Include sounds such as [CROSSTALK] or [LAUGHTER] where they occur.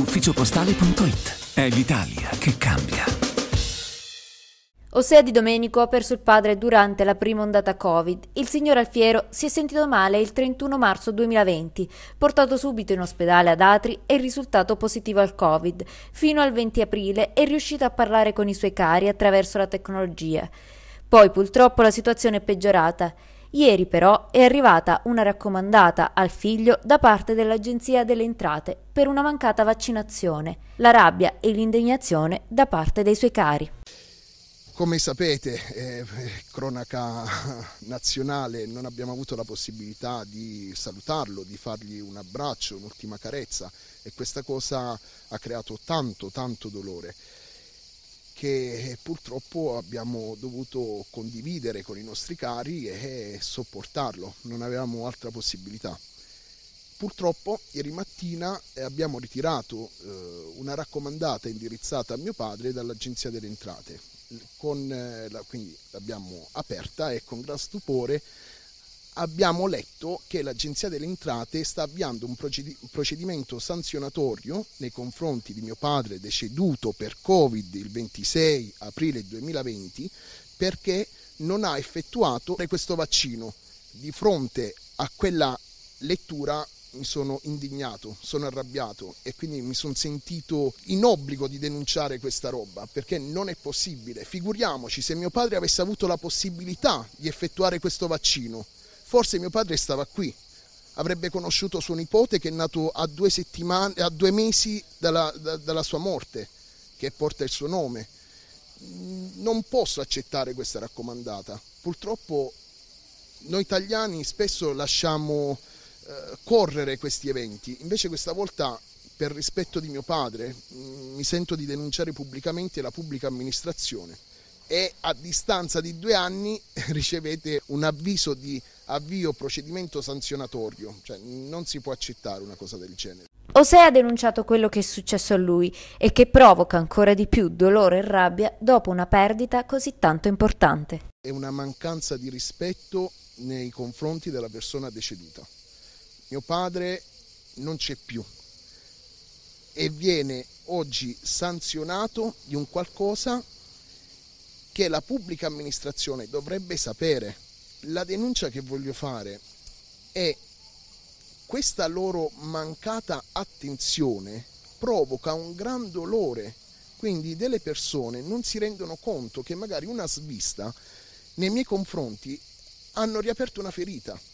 ufficiopostale.it. È l'Italia che cambia. Osea Di Domenico ha perso il padre durante la prima ondata Covid. Il signor Alfiero si è sentito male il 31 marzo 2020, portato subito in ospedale ad Atri e risultato positivo al Covid. Fino al 20 aprile è riuscito a parlare con i suoi cari attraverso la tecnologia. Poi purtroppo la situazione è peggiorata. Ieri però è arrivata una raccomandata al figlio da parte dell'Agenzia delle Entrate per una mancata vaccinazione, la rabbia e l'indignazione da parte dei suoi cari. Come sapete, eh, eh cronaca [LAUGHS] nazionale, non abbiamo avuto la possibilità di salutarlo, di fargli un abbraccio, un'ultima carezza e questa cosa ha creato tanto, tanto dolore che eh, purtroppo abbiamo dovuto condividere con i nostri cari e eh, sopportarlo, non avevamo altra possibilità. Purtroppo ieri mattina eh, abbiamo ritirato una raccomandata indirizzata a mio padre dall'Agenzia delle Entrate, con, quindi l'abbiamo aperta e con gran stupore abbiamo letto che l'Agenzia delle Entrate sta avviando un procedimento sanzionatorio nei confronti di mio padre deceduto per Covid il 26 aprile 2020 perché non ha effettuato questo vaccino. Di fronte a quella lettura mi sono indignato, sono arrabbiato e quindi mi sono sentito in obbligo di denunciare questa roba perché non è possibile. Figuriamoci se mio padre avesse avuto la possibilità di effettuare questo vaccino Forse mio padre stava qui, avrebbe conosciuto suo nipote che è nato a due, a due mesi dalla, da, dalla sua morte, che porta il suo nome. Mm, non posso accettare questa raccomandata. Purtroppo noi italiani spesso lasciamo eh, correre questi eventi, invece questa volta per rispetto di mio padre mm, mi sento di denunciare pubblicamente la pubblica amministrazione e a distanza di due anni [LAUGHS] ricevete un avviso di avvio procedimento sanzionatorio, cioè non si può accettare una cosa del genere. Osea ha denunciato quello che è successo a lui e che provoca ancora di più dolore e rabbia dopo una perdita così tanto importante. È una mancanza di rispetto nei confronti della persona deceduta. Mio padre non c'è più e viene oggi sanzionato di un qualcosa che la pubblica amministrazione dovrebbe sapere la denuncia che voglio fare è questa loro mancata attenzione provoca un gran dolore, quindi delle persone non si rendono conto che magari una svista nei miei confronti hanno riaperto una ferita